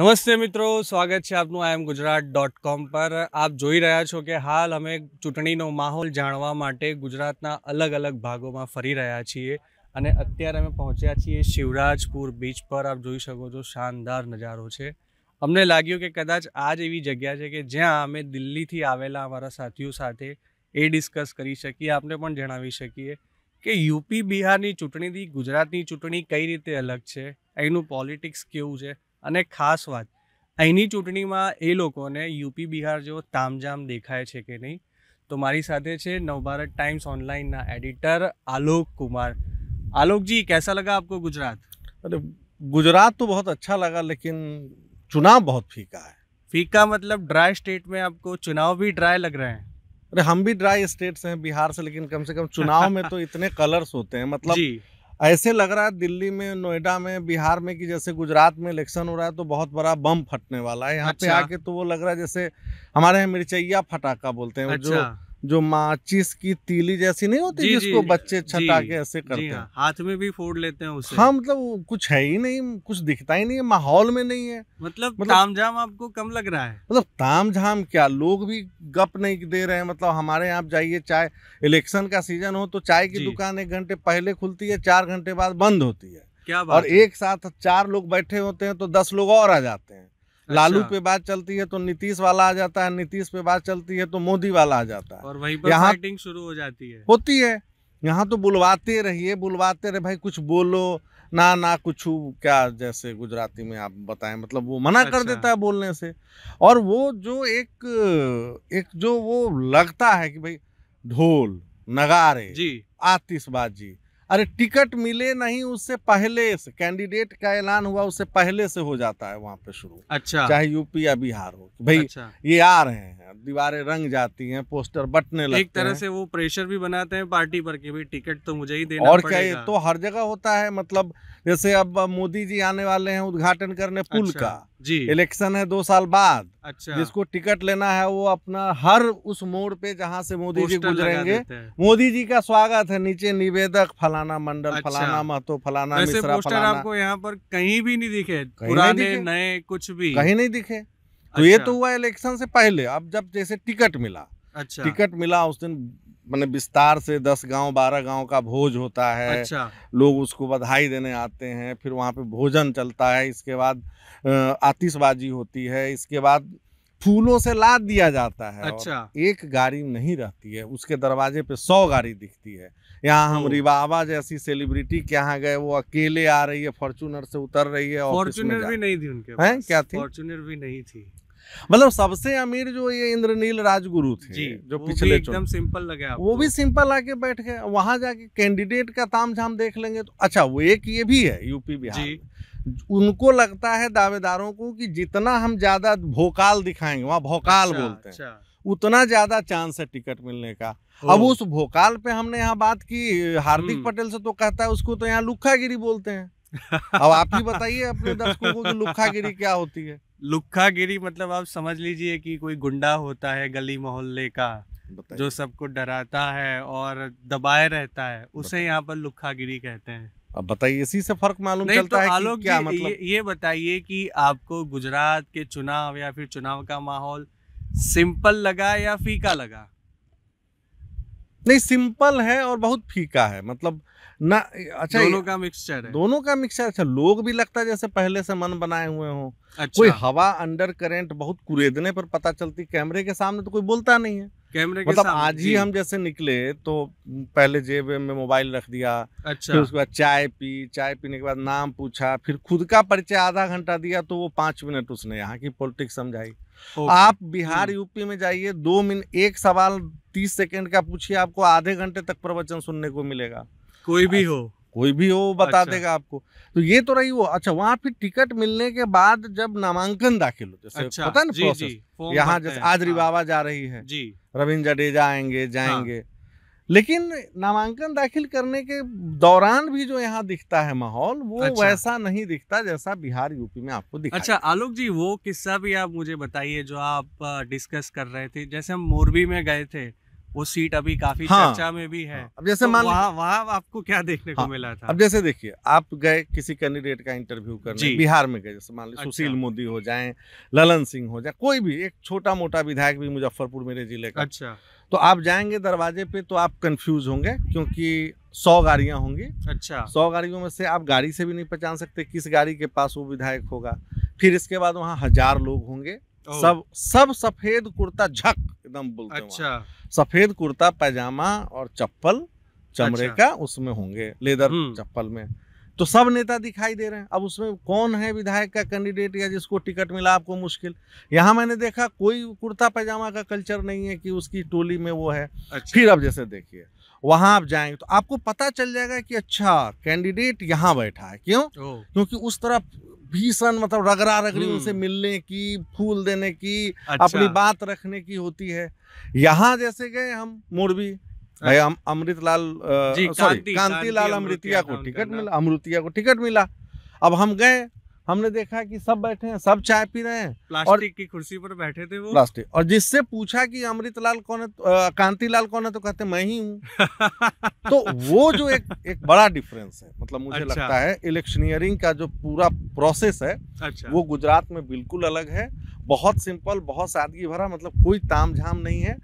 નમસ્તે મિત્રો સ્વાગત છે આપનું આઈ એમ ગુજરાત ડોટ કોમ પર આપ જોઈ રહ્યા છો કે હાલ અમે ચૂંટણીનો માહોલ જાણવા માટે ગુજરાતના અલગ અલગ ભાગોમાં ફરી રહ્યા છીએ અને અત્યારે અમે પહોંચ્યા છીએ શિવરાજપુર બીચ પર આપ જોઈ શકો છો શાનદાર નજારો છે અમને લાગ્યું કે કદાચ આ જ એવી જગ્યા છે કે જ્યાં અમે દિલ્હીથી આવેલા અમારા સાથીઓ સાથે એ ડિસ્કસ કરી શકીએ આપને પણ જણાવી શકીએ કે યુપી બિહારની ચૂંટણીથી ગુજરાતની ચૂંટણી કઈ રીતે અલગ છે એનું પોલિટિક્સ કેવું છે અને ખાસ વાત આની ચૂંટણીમાં એ લોકોએ યુપી બિહાર જો તામજામ દેખાય છે કે નહીં તો મારી સાથે છે નવ ભારત ટાઇમ્સ ઓનલાઈન ના એડિટર આલોક કુમાર આલોકજી કેસા લગા આપકો ગુજરાત અરે ગુજરાત તો બહોત અચ્છા લગા લેકિન ચૂંટણી બહોત ફીકા હે ફીકા મતલબ ડ્રાય સ્ટેટ મે આપકો ચૂંટણી ભી ડ્રાય લગ રહે હે અરે હમ ભી ડ્રાય સ્ટેટ્સ હે બિહાર સે લેકિન કમસે કમ ચૂંટણી મે તો ઇતને કલર્સ હોતે હે મતલબ જી ऐसे लग रहा है दिल्ली में नोएडा में बिहार में कि जैसे गुजरात में इलेक्शन हो रहा है तो बहुत बड़ा बम फटने वाला है यहाँ अच्छा। पे आके तो वो लग रहा है जैसे हमारे यहाँ मिर्चैया फटाका बोलते हैं अच्छा। जो जो माचिस की तीली जैसी नहीं होती जिसको बच्चे छटा के ऐसे करते हाँ। हैं हाँ, हाथ में भी फोड़ लेते हैं उसे हाँ मतलब कुछ है ही नहीं कुछ दिखता ही नहीं है माहौल में नहीं है मतलब, मतलब झाम आपको कम लग रहा है मतलब ताम झाम क्या लोग भी गप नहीं दे रहे हैं मतलब हमारे यहाँ जाइए चाय इलेक्शन का सीजन हो तो चाय की दुकान एक घंटे पहले खुलती है चार घंटे बाद बंद होती है क्या और एक साथ चार लोग बैठे होते हैं तो दस लोग और आ जाते हैं अच्छा। लालू पे बात चलती है तो नीतीश वाला आ जाता है नीतीश पे बात चलती है तो मोदी वाला आ जाता है और वहीं पर यहाँ शुरू हो जाती है होती है यहाँ तो बुलवाते रहिए बुलवाते रहे भाई कुछ बोलो ना ना कुछ क्या जैसे गुजराती में आप बताएं मतलब वो मना अच्छा। कर देता है बोलने से और वो जो एक एक जो वो लगता है कि भाई ढोल नगारे जी आतिशबाजी अरे टिकट मिले नहीं उससे पहले से कैंडिडेट का ऐलान हुआ उससे पहले से हो जाता है वहाँ पे शुरू अच्छा चाहे यूपी या बिहार हो भाई अच्छा। ये आ रहे हैं दीवारें रंग जाती हैं पोस्टर बटने लगते एक तरह से वो प्रेशर भी बनाते हैं पार्टी पर कि भाई टिकट तो मुझे ही देना और क्या ये तो हर जगह होता है मतलब जैसे अब मोदी जी आने वाले हैं उद्घाटन करने पुल अच्छा, का जी इलेक्शन है दो साल बाद अच्छा जिसको टिकट लेना है वो अपना हर उस मोड़ पे जहाँ से मोदी जी गुजरेंगे मोदी जी का स्वागत है नीचे निवेदक फलाना मंडल अच्छा, फलाना महतो फलाना मिश्रा आपको यहाँ पर कहीं भी नहीं दिखे पुराने नए कुछ भी कहीं नहीं दिखे तो ये अच्छा। तो हुआ इलेक्शन से पहले अब जब जैसे टिकट मिला अच्छा टिकट मिला उस दिन मैंने विस्तार से दस गांव बारह गांव का भोज होता है अच्छा। लोग उसको बधाई देने आते हैं फिर वहाँ पे भोजन चलता है इसके बाद आतिशबाजी होती है इसके बाद फूलों से लाद दिया जाता है अच्छा एक गाड़ी नहीं रहती है उसके दरवाजे पे सौ गाड़ी दिखती है यहाँ हम रिबाबा जैसी सेलिब्रिटी के यहाँ गए वो अकेले आ रही है फॉर्चुनर से उतर रही है फॉर्चूनर भी नहीं थी उनके है क्या थी फॉर्चूनर भी नहीं थी मतलब सबसे अमीर जो ये इंद्रनील राजगुरु थे जी, जो पिछले एकदम सिंपल लगे वो भी सिंपल आके बैठ गए वहां जाके कैंडिडेट का ताम झाम देख लेंगे तो अच्छा वो एक ये भी है यूपी बिहार उनको लगता है दावेदारों को कि जितना हम ज्यादा भोकाल दिखाएंगे वहाँ भोकाल अच्छा, बोलते हैं अच्छा। उतना ज्यादा चांस है टिकट मिलने का अब उस भोकाल पे हमने यहाँ बात की हार्दिक हम्म। पटेल से तो कहता है उसको तो यहाँ लुखा गिरी बोलते हैं अब आप ही बताइए अपने दर्शकों को लुक्खागिरी क्या होती है लुक्खागिरी मतलब आप समझ लीजिए कि कोई गुंडा होता है गली मोहल्ले का जो सबको डराता है और दबाए रहता है उसे यहाँ पर लुक्खागिरी कहते हैं अब बताइए इसी से फर्क मालूम चलता तो है कि क्या मतलब ये, ये बताइए कि आपको गुजरात के चुनाव या फिर चुनाव का माहौल सिंपल लगा या फीका लगा नहीं सिंपल है और बहुत फीका है मतलब ना अच्छा दोनों का मिक्सचर है दोनों का मिक्सचर अच्छा लोग भी लगता है जैसे पहले से मन बनाए हुए हो अच्छा। कोई हवा अंडर करेंट बहुत कुरेदने पर पता चलती कैमरे के सामने तो कोई बोलता नहीं है कैमरे मतलब आज ही हम जैसे निकले तो पहले जेब में मोबाइल रख दिया अच्छा फिर उसके बाद चाय पी चाय पीने के बाद नाम पूछा फिर खुद का परिचय आधा घंटा दिया तो वो पांच मिनट उसने यहाँ की पॉलिटिक्स समझाई आप बिहार यूपी में जाइए दो मिनट एक सवाल तीस सेकंड का पूछिए आपको आधे घंटे तक प्रवचन सुनने को मिलेगा कोई भी अच्छा, हो कोई भी हो बता अच्छा। देगा आपको तो ये तो रही वो अच्छा वहाँ फिर टिकट मिलने के बाद जब नामांकन दाखिल होते अच्छा, पता ना जी, यहाँ जैसे आजरी हाँ। बाबा जा रही है जी रविंद्र जडेजा आएंगे हाँ। जाएंगे लेकिन नामांकन दाखिल करने के दौरान भी जो यहाँ दिखता है माहौल वो अच्छा। वैसा नहीं दिखता जैसा बिहार यूपी में आपको दिखता अच्छा आलोक जी वो किस्सा भी आप मुझे बताइए जो आप डिस्कस कर रहे थे जैसे हम मोरबी में गए थे वो सीट अभी काफी हाँ, चर्चा में भी है हाँ। अब जैसे तो मान वहाँ वहाँ आपको क्या देखने हाँ, को मिला था अब जैसे देखिए आप गए किसी कैंडिडेट का इंटरव्यू करने बिहार में गए जैसे मान लीजिए अच्छा। सुशील मोदी हो जाए ललन सिंह हो जाए कोई भी एक छोटा मोटा विधायक भी मुजफ्फरपुर मेरे जिले का अच्छा तो आप जाएंगे दरवाजे पे तो आप कंफ्यूज होंगे क्योंकि सौ गाड़ियां होंगी अच्छा सौ गाड़ियों में से आप गाड़ी से भी नहीं पहचान सकते किस गाड़ी के पास वो विधायक होगा फिर इसके बाद वहाँ हजार लोग होंगे सब सब सफेद कुर्ता झक एकदम बोलते अच्छा सफेद कुर्ता पैजामा और चप्पल चमड़े अच्छा। का उसमें होंगे लेदर हम्म। चप्पल में तो सब नेता दिखाई दे रहे हैं अब उसमें कौन है विधायक का कैंडिडेट या जिसको टिकट मिला आपको मुश्किल यहाँ मैंने देखा कोई कुर्ता पैजामा का कल्चर नहीं है कि उसकी टोली में वो है अच्छा। फिर अब जैसे देखिए वहां आप जाएंगे तो आपको पता चल जाएगा कि अच्छा कैंडिडेट यहाँ बैठा है क्यों क्योंकि उस तरफ भीषण मतलब रगड़ा रगड़ी हम्म। उनसे मिलने की फूल देने की अच्छा। अपनी बात रखने की होती है यहाँ जैसे गए हम मोरबी भाई अच्छा। हम अमृत लाल सॉरी कांति अमृतिया को टिकट मिला अमृतिया को टिकट मिला अब हम गए हमने देखा कि सब बैठे हैं सब चाय पी रहे हैं प्लास्टिक की कुर्सी पर बैठे थे वो प्लास्टिक और जिससे पूछा कि अमृत लाल कौन है आ, तो, कांति लाल कौन है तो कहते मैं ही हूँ तो वो जो एक एक बड़ा डिफरेंस है मतलब मुझे अच्छा। लगता है इलेक्शनियरिंग का जो पूरा प्रोसेस है अच्छा। वो गुजरात में बिल्कुल अलग है बहुत सिंपल बहुत सादगी भरा मतलब कोई ताम नहीं है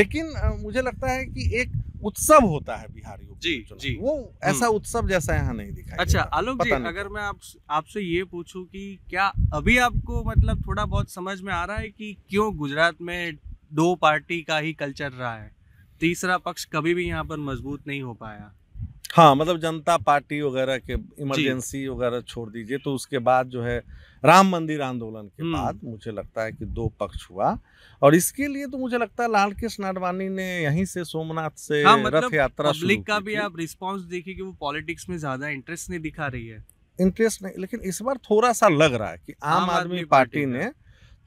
लेकिन मुझे लगता है कि एक उत्सव होता है बिहारियों जी जी वो हम्म। ऐसा उत्सव जैसा यहाँ नहीं दिखाई अच्छा आलोक जी अगर मैं आप आपसे ये पूछूं कि क्या अभी आपको मतलब थोड़ा बहुत समझ में आ रहा है कि क्यों गुजरात में दो पार्टी का ही कल्चर रहा है तीसरा पक्ष कभी भी यहाँ पर मजबूत नहीं हो पाया हाँ मतलब जनता पार्टी वगैरह के इमरजेंसी वगैरह छोड़ दीजिए तो उसके बाद जो है राम मंदिर आंदोलन के हम्म। बाद मुझे लगता है कि दो पक्ष हुआ और इसके लिए तो मुझे लगता है लाल कृष्ण आडवाणी ने यहीं से सोमनाथ से हाँ, मतलब रथ यात्रा पब्लिक का भी आप रिस्पांस देखिए कि वो पॉलिटिक्स में ज्यादा इंटरेस्ट नहीं दिखा रही है इंटरेस्ट नहीं लेकिन इस बार थोड़ा सा लग रहा है कि आम, आम आदमी पार्टी ने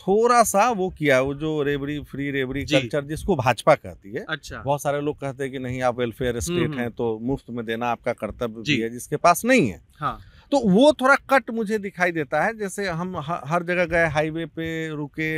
थोड़ा सा वो किया वो जो रेबरी फ्री रेबरी कल्चर जिसको भाजपा कहती है अच्छा बहुत सारे लोग कहते हैं कि नहीं आप वेलफेयर स्टेट हम्म, हम्म। हैं तो मुफ्त में देना आपका कर्तव्य भी है जिसके पास नहीं है हाँ। तो वो थोड़ा कट मुझे दिखाई देता है जैसे हम हर जगह गए हाईवे पे रुके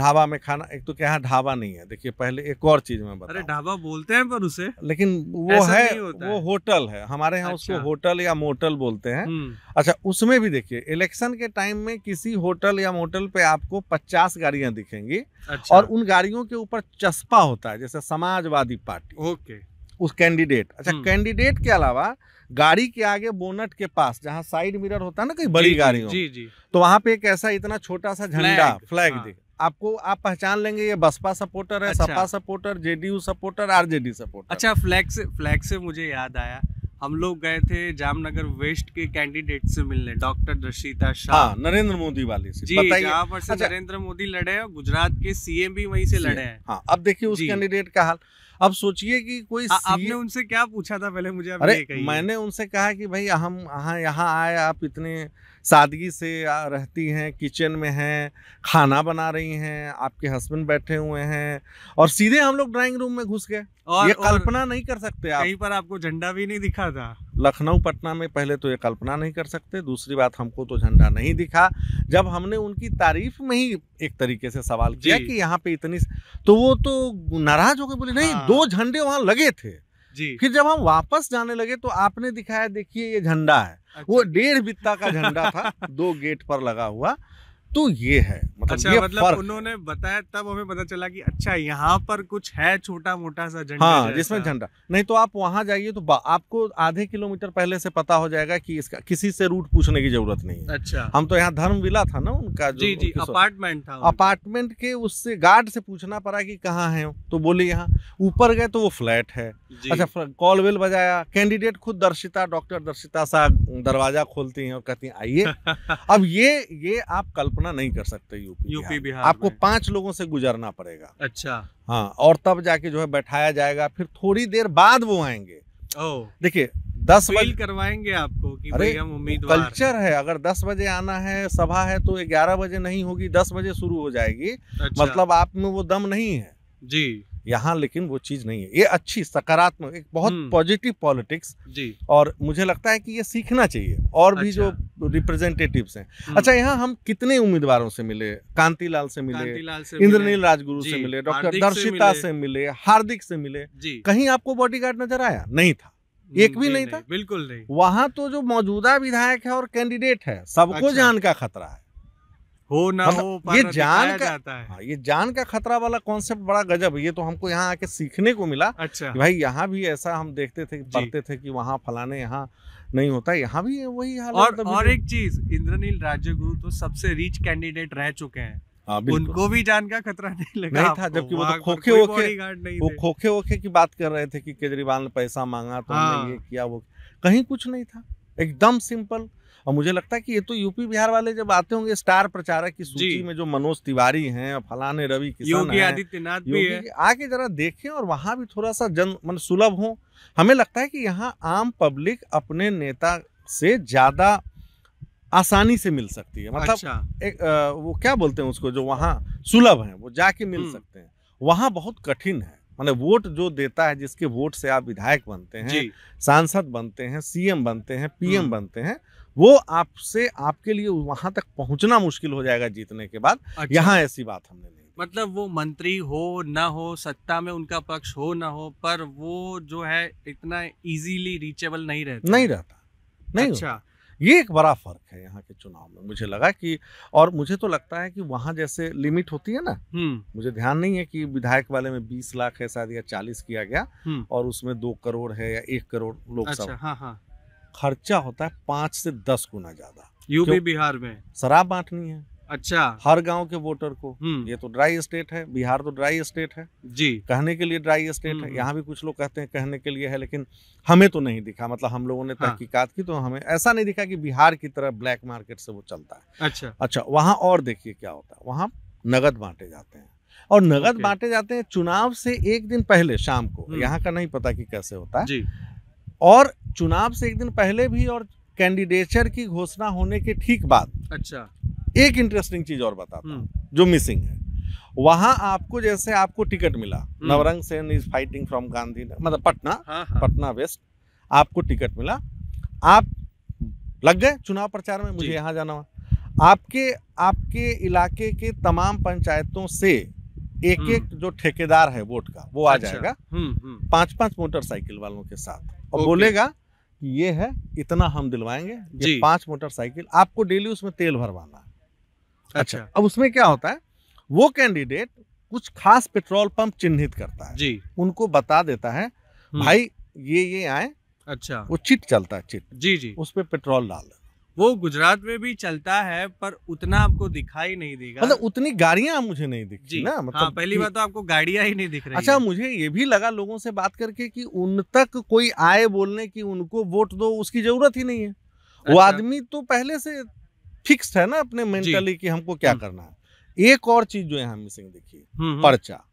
ढाबा में खाना एक तो क्या है ढाबा नहीं है देखिए पहले एक और चीज़ में अरे ढाबा बोलते हैं पर उसे लेकिन वो है वो होटल है हमारे यहाँ अच्छा। उसको होटल या मोटल बोलते हैं हम्म। अच्छा उसमें भी देखिए इलेक्शन के टाइम में किसी होटल या मोटल पे आपको पचास गाड़ियां दिखेंगी अच्छा। और उन गाड़ियों के ऊपर चस्पा होता है जैसे समाजवादी पार्टी ओके उस कैंडिडेट अच्छा हम्म। कैंडिडेट के अलावा गाड़ी के आगे बोनट के पास जहाँ साइड मिरर होता है ना कहीं बड़ी गाड़ी जी जी तो वहाँ पे एक ऐसा इतना छोटा सा झंडा फ्लैग हाँ। दे आपको आप पहचान लेंगे ये बसपा सपोर्टर है अच्छा। Sapa supporter JDU supporter RJD supporter अच्छा फ्लैग से फ्लैग से मुझे याद आया हम लोग गए थे जामनगर वेस्ट के कैंडिडेट से मिलने डॉक्टर रशीता शाह हाँ, नरेंद्र मोदी वाले से जी जहाँ पर से अच्छा, नरेंद्र मोदी लड़े हैं गुजरात के सीएम भी वहीं से लड़े हैं हाँ, अब देखिए उस कैंडिडेट का हाल अब सोचिए कि कोई आ, आपने उनसे क्या पूछा था पहले मुझे अरे मैंने उनसे कहा कि भाई हम हाँ यहाँ आए आप इतने सादगी से रहती हैं किचन में हैं खाना बना रही हैं आपके हस्बैंड बैठे हुए हैं और सीधे हम लोग ड्राइंग रूम में घुस गए और ये कल्पना नहीं कर सकते आप कहीं पर आपको झंडा भी नहीं दिखा था लखनऊ पटना में पहले तो ये कल्पना नहीं कर सकते दूसरी बात हमको तो झंडा नहीं दिखा जब हमने उनकी तारीफ में ही एक तरीके से सवाल किया कि यहाँ पे इतनी तो वो तो नाराज होकर बोले नहीं दो हाँ। झंडे वहां लगे थे जी फिर जब हम वापस जाने लगे तो आपने दिखाया देखिए ये झंडा है अच्छा। वो डेढ़ बित्ता का झंडा था दो गेट पर लगा हुआ तो ये है मतलब अच्छा, ये मतलब उन्होंने बताया तब हमें पता चला कि अच्छा यहाँ पर कुछ है छोटा मोटा सा झंडा हाँ जिसमें झंडा नहीं तो आप वहां जाइए तो आपको आधे किलोमीटर पहले से पता हो जाएगा कि इसका किसी से रूट पूछने की जरूरत नहीं है अच्छा हम तो यहाँ धर्म विला था ना उनका जो जी जी अपार्टमेंट था अपार्टमेंट के उससे गार्ड से पूछना पड़ा की कहाँ है तो बोले यहाँ ऊपर गए तो वो फ्लैट है अच्छा कॉल वेल बजाया कैंडिडेट खुद दर्शिता डॉक्टर दर्शिता सा दरवाजा खोलती है और कहती है आइए अब ये ये आप कल्पना अपना नहीं कर सकते यूपी यूपी बिहार आपको पांच लोगों से गुजरना पड़ेगा अच्छा हाँ और तब जाके जो है बैठाया जाएगा फिर थोड़ी देर बाद वो आएंगे देखिए दस बजे करवाएंगे आपको कि अरे हम उम्मीदवार कल्चर है अगर दस बजे आना है सभा है तो ग्यारह बजे नहीं होगी दस बजे शुरू हो जाएगी अच्छा। मतलब आप में वो दम नहीं है जी यहाँ लेकिन वो चीज नहीं है ये अच्छी सकारात्मक एक बहुत पॉजिटिव हम्म। पॉलिटिक्स और मुझे लगता है कि ये सीखना चाहिए और अच्छा। भी जो रिप्रेजेंटेटिव्स अच्छा। हैं हम्म। अच्छा यहाँ हम कितने उम्मीदवारों से मिले कांतिलाल से मिले इंद्रनील राजगुरु से मिले डॉक्टर दर्शिता से मिले हार्दिक से मिले कहीं आपको बॉडी नजर आया नहीं था हम्म, एक भी नहीं, था बिल्कुल नहीं वहाँ तो जो मौजूदा विधायक है और कैंडिडेट है सबको अच्छा। जान का खतरा है हो ना हो ये जान का जाता है हाँ, ये जान का खतरा वाला कॉन्सेप्ट बड़ा गजब ये तो हमको यहाँ आके सीखने को मिला अच्छा कि भाई यहाँ भी ऐसा हम देखते थे पढ़ते थे कि वहाँ फलाने यहाँ नहीं होता यहाँ भी वही हाल और, और एक चीज इंद्रनील राजगुरु तो सबसे रिच कैंडिडेट रह चुके हैं आ, हाँ, उनको भी जान का खतरा नहीं लगा नहीं था जबकि वो तो खोखे ओखे वो खोखे ओखे की बात कर रहे थे कि केजरीवाल ने पैसा मांगा तो ये हाँ। किया वो कहीं कुछ नहीं था एकदम सिंपल और मुझे लगता है कि ये तो यूपी बिहार वाले जब आते होंगे स्टार प्रचारक की सूची में जो मनोज तिवारी हैं और फलाने रवि किशन योगी आदित्यनाथ भी है आके जरा देखें और वहाँ भी थोड़ा सा जन मन सुलभ हो हमें लगता है कि यहाँ आम पब्लिक अपने नेता से ज्यादा आसानी से मिल सकती है मतलब अच्छा। एक, आ, वो क्या बोलते हैं उसको जो वहाँ सुलभ है वो जाके मिल हम्म। सकते हैं वहाँ बहुत कठिन है मतलब वोट जो देता है जिसके वोट से आप विधायक बनते हैं सांसद बनते हैं सीएम बनते हैं पीएम हम्म। बनते हैं वो आपसे आपके लिए वहां तक पहुंचना मुश्किल हो जाएगा जीतने के बाद अच्छा। यहाँ ऐसी बात हमने नहीं मतलब वो मंत्री हो ना हो सत्ता में उनका पक्ष हो ना हो पर वो जो है इतना इजीली रीचेबल नहीं रहता नहीं रहता नहीं अच्छा ये एक बड़ा फर्क है यहाँ के चुनाव में मुझे लगा कि और मुझे तो लगता है कि वहाँ जैसे लिमिट होती है ना हम्म। मुझे ध्यान नहीं है कि विधायक वाले में बीस लाख है शायद या चालीस किया गया हम्म। और उसमें दो करोड़ है या एक करोड़ लोग अच्छा, हाँ, हाँ। खर्चा होता है पांच से दस गुना ज्यादा यूपी बिहार में शराब बांटनी है अच्छा हर गांव के वोटर को हम्म। ये तो ड्राई स्टेट है बिहार तो ड्राई स्टेट है जी कहने के लिए ड्राई स्टेट है हम्म। यहाँ भी कुछ लोग कहते हैं कहने के लिए है लेकिन हमें तो नहीं दिखा मतलब हम लोगों ने हाँ। तहकीकात की तो हमें ऐसा नहीं दिखा कि बिहार की तरह ब्लैक मार्केट से वो चलता है अच्छा अच्छा वहाँ और देखिए क्या होता है वहाँ नगद बांटे जाते हैं और नगद बांटे जाते हैं चुनाव से एक दिन पहले शाम को हम्म। यहाँ का नहीं पता कि कैसे होता है और चुनाव से एक दिन पहले भी और कैंडिडेचर की घोषणा होने के ठीक बाद अच्छा एक इंटरेस्टिंग चीज और बताता हूँ हम्म। जो मिसिंग है वहां आपको जैसे आपको टिकट मिला हम्म। Navrang Sen is fighting from Gandhi मतलब पटना हाँ, हाँ। पटना वेस्ट आपको टिकट मिला आप लग गए चुनाव प्रचार में मुझे यहाँ जाना हुआ आपके आपके इलाके के तमाम पंचायतों से एक एक हम्म। जो ठेकेदार है वोट का वो आ अच्छा, जाएगा हम्म, हम्म। पांच पांच मोटरसाइकिल वालों के साथ और बोलेगा कि ये है इतना हम दिलवाएंगे ये पांच मोटरसाइकिल आपको डेली उसमें तेल भरवाना है अच्छा, अच्छा अब उसमें क्या होता है वो कैंडिडेट कुछ खास पेट्रोल पंप चिन्हित करता है जी उनको बता देता है भाई ये ये आए अच्छा वो चिट चलता है चिट जी जी उस पर पेट्रोल डाल वो गुजरात में भी चलता है पर उतना आपको दिखाई नहीं देगा मतलब उतनी गाड़ियां मुझे नहीं रही ना हाँ, मतलब हाँ, पहली बात तो आपको गाड़ियां ही नहीं दिख रही अच्छा मुझे ये भी लगा लोगों से बात करके कि उन तक कोई आए बोलने की उनको वोट दो उसकी जरूरत ही नहीं है अच्छा। वो आदमी तो पहले से फिक्स है ना अपने मेंटली की हमको क्या हम्म। करना है एक और चीज जो यहाँ मिसिंग दिखी हम्म, हम्म। पर्चा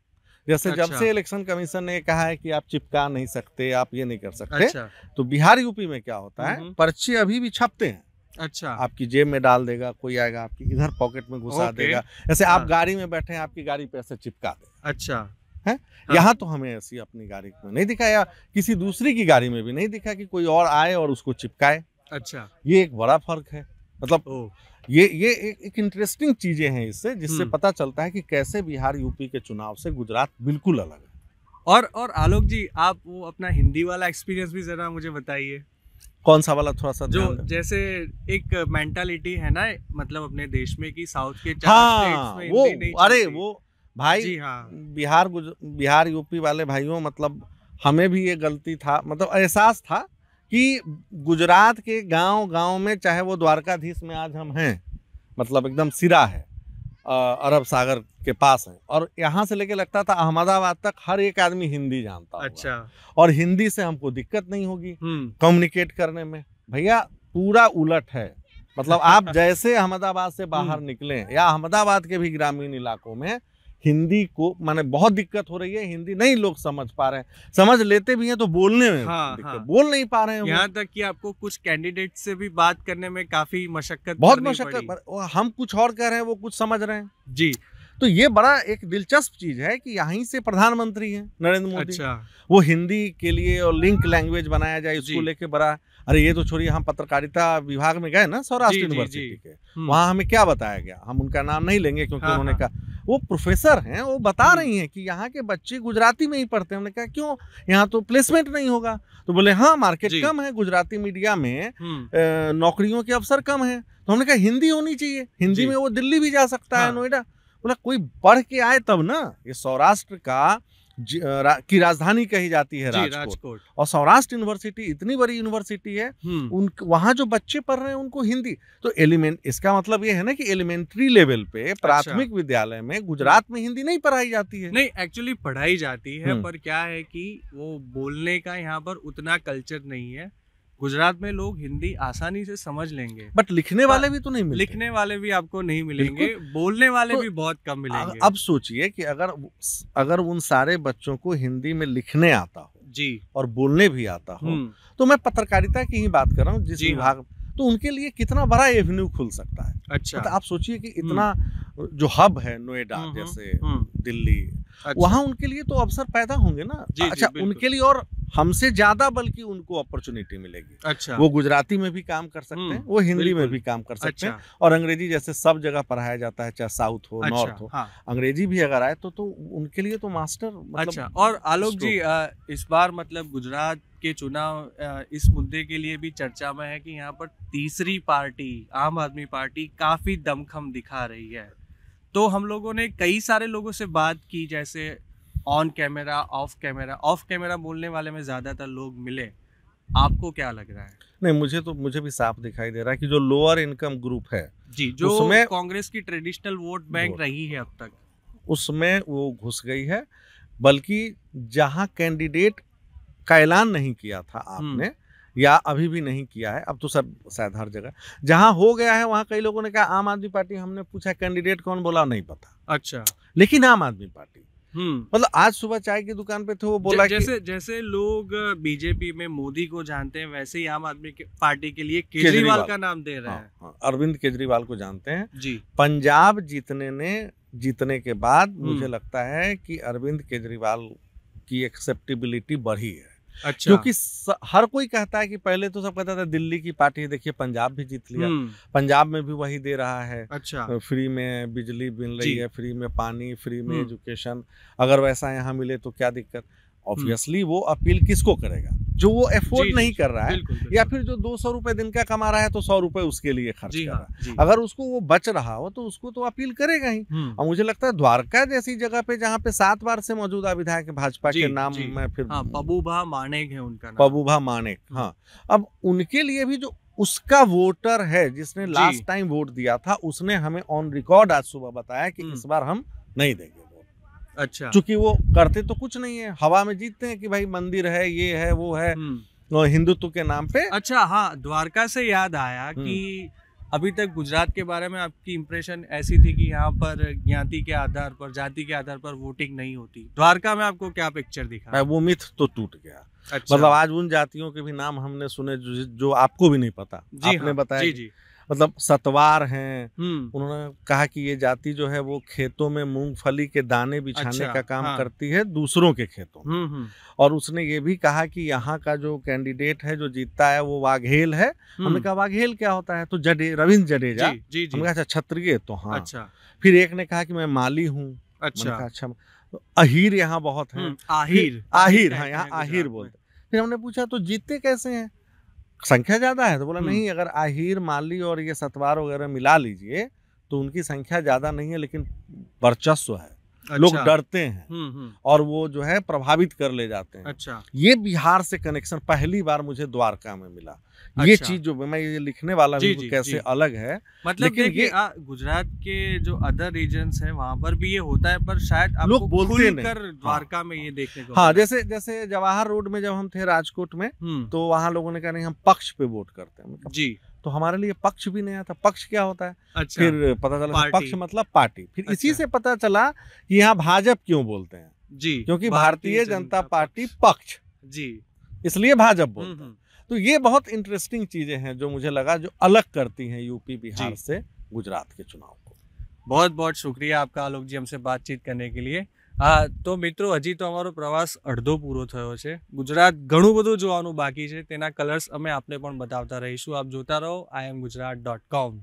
जैसे अच्छा। जब से इलेक्शन कमीशन ने कहा है कि आप चिपका नहीं सकते आप ये नहीं कर सकते अच्छा। तो बिहार यूपी में क्या होता है पर्चे अभी भी छपते हैं अच्छा आपकी जेब में डाल देगा कोई आएगा आपकी इधर पॉकेट में घुसा देगा ऐसे आप हाँ। गाड़ी में बैठे हैं आपकी गाड़ी पे ऐसे चिपका दे अच्छा है हाँ। यहाँ तो हमें ऐसी अपनी गाड़ी में नहीं दिखाया किसी दूसरी की गाड़ी में भी नहीं दिखा कि कोई और आए और उसको चिपकाए अच्छा ये एक बड़ा फर्क है मतलब ये ये एक, एक इंटरेस्टिंग चीजें हैं इससे जिससे हम्म। पता चलता है कि कैसे बिहार यूपी के चुनाव से गुजरात बिल्कुल अलग है और और आलोक जी आप वो अपना हिंदी वाला एक्सपीरियंस भी जरा मुझे बताइए कौन सा वाला थोड़ा सा जो जैसे एक मेंटालिटी है ना मतलब अपने देश में कि साउथ के हाँ, में वो नहीं अरे वो भाई हाँ। बिहार बिहार यूपी वाले भाइयों मतलब हमें भी ये गलती था मतलब एहसास था कि गुजरात के गांव गांव में चाहे वो द्वारकाधीश में आज हम हैं मतलब एकदम सिरा है अरब सागर के पास है और यहाँ से लेके लगता था अहमदाबाद तक हर एक आदमी हिंदी जानता अच्छा और हिंदी से हमको दिक्कत नहीं होगी हम्म। कम्युनिकेट करने में भैया पूरा उलट है मतलब आप जैसे अहमदाबाद से बाहर हम्म। निकले या अहमदाबाद के भी ग्रामीण इलाकों में हिंदी को माने बहुत दिक्कत हो रही है हिंदी नहीं लोग समझ पा रहे हैं समझ लेते भी हैं तो बोलने में हाँ, हाँ। बोल नहीं पा रहे हैं यहाँ तक कि आपको कुछ कैंडिडेट से भी बात करने में काफी मशक्कत बहुत मशक्कत हम कुछ और कह रहे हैं वो कुछ समझ रहे हैं जी तो ये बड़ा एक दिलचस्प चीज है कि यहीं से प्रधानमंत्री हैं नरेंद्र मोदी अच्छा। वो हिंदी के लिए और लिंक लैंग्वेज बनाया जाए उसको लेके बड़ा अरे ये तो छोड़िए हम पत्रकारिता विभाग में गए ना सौराष्ट्र यूनिवर्सिटी के हम्म। वहां हमें क्या बताया गया हम उनका नाम नहीं लेंगे क्योंकि हाँ, उन्होंने हाँ। कहा वो प्रोफेसर हैं वो बता हम्म। रही हैं कि यहाँ के बच्चे गुजराती में ही पढ़ते हैं हमने कहा क्यों यहाँ तो प्लेसमेंट नहीं होगा तो बोले हाँ मार्केट कम है गुजराती मीडिया में हम्म। नौकरियों के अवसर कम है तो हमने कहा हिंदी होनी चाहिए हिंदी में वो दिल्ली भी जा सकता है हाँ। नोएडा बोला कोई पढ़ के आए तब ना ये सौराष्ट्र का रा, की राजधानी कही जाती है राजकोट, राजकोट। और सौराष्ट्र यूनिवर्सिटी इतनी बड़ी यूनिवर्सिटी है उन वहाँ जो बच्चे पढ़ रहे हैं उनको हिंदी तो एलिमेंट इसका मतलब ये है ना कि एलिमेंट्री लेवल पे अच्छा। प्राथमिक अच्छा। विद्यालय में गुजरात में हिंदी नहीं पढ़ाई जाती है नहीं एक्चुअली पढ़ाई जाती है पर क्या है कि वो बोलने का यहाँ पर उतना कल्चर नहीं है गुजरात में लोग हिंदी आसानी से समझ लेंगे बट लिखने वाले भी तो नहीं मिलेंगे लिखने वाले भी आपको नहीं मिलेंगे बोलने वाले तो भी बहुत कम मिलेंगे अब सोचिए कि अगर अगर उन सारे बच्चों को हिंदी में लिखने आता हो जी और बोलने भी आता हो हम्म। तो मैं पत्रकारिता की ही बात कर रहा हूँ जिस हाँ। विभाग तो उनके लिए कितना बड़ा एवेन्यू खुल सकता है अच्छा तो आप सोचिए कि इतना हम्म। जो हब है नोएडा हम्म, जैसे हम्म, दिल्ली अच्छा। वहां उनके लिए तो अवसर पैदा होंगे ना जी, अच्छा जी, उनके लिए और हमसे ज्यादा बल्कि उनको अपॉर्चुनिटी मिलेगी अच्छा वो गुजराती में भी काम कर सकते हैं वो हिंदी में भी काम कर सकते हैं अच्छा। और अंग्रेजी जैसे सब जगह पढ़ाया जाता है चाहे साउथ हो अच्छा, नॉर्थ हो हाँ। अंग्रेजी भी अगर आए तो तो उनके लिए तो मास्टर मतलब अच्छा और आलोक जी इस बार मतलब गुजरात के चुनाव इस मुद्दे के लिए भी चर्चा में है कि यहाँ पर तीसरी पार्टी आम आदमी पार्टी काफ़ी दमखम दिखा रही है तो हम लोगों ने कई सारे लोगों से बात की जैसे on camera off camera off camera बोलने वाले में ज़्यादातर लोग मिले आपको क्या लग रहा है नहीं मुझे तो मुझे भी साफ दिखाई दे रहा है कि जो लोअर इनकम ग्रुप है जी जो उसमें कांग्रेस की ट्रेडिशनल वोट बैंक रही है अब तक उसमें वो घुस गई है बल्कि जहां कैंडिडेट का ऐलान नहीं किया था हम्म। आपने या अभी भी नहीं किया है अब तो सब शायद हर जगह जहां हो गया है वहां कई लोगों ने कहा आम आदमी पार्टी हमने पूछा कैंडिडेट कौन बोला नहीं पता अच्छा लेकिन आम आदमी पार्टी हम्म। मतलब आज सुबह चाय की दुकान पे थे वो बोला जैसे कि... जैसे लोग बीजेपी में मोदी को जानते हैं वैसे ही आम आदमी पार्टी के लिए केजरीवाल का नाम दे रहे हाँ, हैं हाँ, अरविंद केजरीवाल को जानते हैं जी पंजाब जीतने ने जीतने के बाद मुझे हम्म। लगता है कि अरविंद केजरीवाल की एक्सेप्टेबिलिटी बढ़ी है अच्छा। क्योंकि हर कोई कहता है कि पहले तो सब कहता था दिल्ली की पार्टी देखिए पंजाब भी जीत लिया हम्म। पंजाब में भी वही दे रहा है अच्छा फ्री में बिजली मिल रही है फ्री में पानी फ्री में हम्म। एजुकेशन अगर वैसा यहाँ मिले तो क्या दिक्कत ऑब्वियसली हम्म। वो अपील किसको करेगा जो वो एफोर्ड नहीं कर रहा है बिल्कुल, बिल्कुल, या फिर जो दो सौ रुपए दिन का कमा रहा है तो सौ रुपए उसके लिए खर्च कर हाँ, रहा है अगर उसको वो बच रहा हो तो उसको तो अपील करेगा ही हम्म। और मुझे लगता है द्वारका जैसी जगह पे जहाँ पे सात बार से मौजूदा विधायक भाजपा के नाम में फिर हाँ, पबूभा मानेक है उनका पबूभा मानेक हम्म। हाँ अब उनके लिए भी जो उसका वोटर है जिसने लास्ट टाइम वोट दिया था उसने हमें ऑन रिकॉर्ड आज सुबह बताया कि हम्म। इस बार हम नहीं देंगे अच्छा चूंकि वो करते तो कुछ नहीं है हवा में जीतते हैं कि भाई मंदिर है ये है वो है हम्म। हिंदुत्व के नाम पे अच्छा हाँ द्वारका से याद आया हम्म। कि अभी तक गुजरात के बारे में आपकी इम्प्रेशन ऐसी थी कि यहाँ पर ज्ञाति के आधार पर जाति के आधार पर वोटिंग नहीं होती द्वारका में आपको क्या पिक्चर दिखा वो मिथ तो टूट गया अच्छा। मतलब आज उन जातियों के भी नाम हमने सुने जो, जो आपको भी नहीं पता जी आपने हाँ, बताया जी जी मतलब सतवार हैं हम्म। उन्होंने कहा कि ये जाति जो है वो खेतों में मूंगफली के दाने बिछाने अच्छा, का काम हाँ। करती है दूसरों के खेतों में हम्म, हम्म। और उसने ये भी कहा कि यहाँ का जो कैंडिडेट है जो जीतता है वो वाघेल है हमने कहा वाघेल क्या होता है तो जडे रविंद्र जडेजा हमने कहा अच्छा, क्षत्रिय तो हाँ अच्छा फिर एक ने कहा कि मैं माली हूँ अच्छा अच्छा तो अहिर यहाँ बहुत है आहिर आहिर हाँ यहाँ आहिर बोलते फिर हमने पूछा तो जीतते कैसे हैं संख्या ज़्यादा है तो बोला नहीं अगर आहिर माली और ये सतवार वगैरह मिला लीजिए तो उनकी संख्या ज़्यादा नहीं है लेकिन वर्चस्व है अच्छा। लोग डरते हैं और वो जो है प्रभावित कर ले जाते हैं अच्छा ये बिहार से कनेक्शन पहली बार मुझे द्वारका में मिला अच्छा। ये चीज जो मैं ये लिखने वाला जी, जी, कैसे जी. अलग है मतलब लेकिन ये आ, गुजरात के जो अदर रीजन है वहाँ पर भी ये होता है पर शायद लोग बोलते हाँ। द्वारका में ये देखने को हाँ जैसे जैसे जवाहर रोड में जब हम थे राजकोट में हम्म। तो वहाँ लोगों ने कहा नहीं हम पक्ष पे वोट करते हैं मतलब, जी तो हमारे लिए पक्ष भी नया था पक्ष क्या होता है अच्छा, फिर पता चला पक्ष मतलब पार्टी फिर अच्छा, इसी से पता चला कि यहाँ भाजप क्यों बोलते हैं जी क्योंकि भारतीय जनता, जनता पार्टी पक्ष जी इसलिए भाजप बोलते हम्म, हैं हम्म। तो ये बहुत इंटरेस्टिंग चीजें हैं जो मुझे लगा जो अलग करती हैं यूपी बिहार से गुजरात के चुनाव को बहुत बहुत शुक्रिया आपका आलोक जी हमसे बातचीत करने के लिए हाँ तो मित्रों हजी तो अमारो प्रवास अर्धो पूरा थयो गुजरात घणु बधु जो बाकी है तेना कलर्स अमे आपने बताता बतावता रहीशु आप जोता रहो I am Gujarat dot com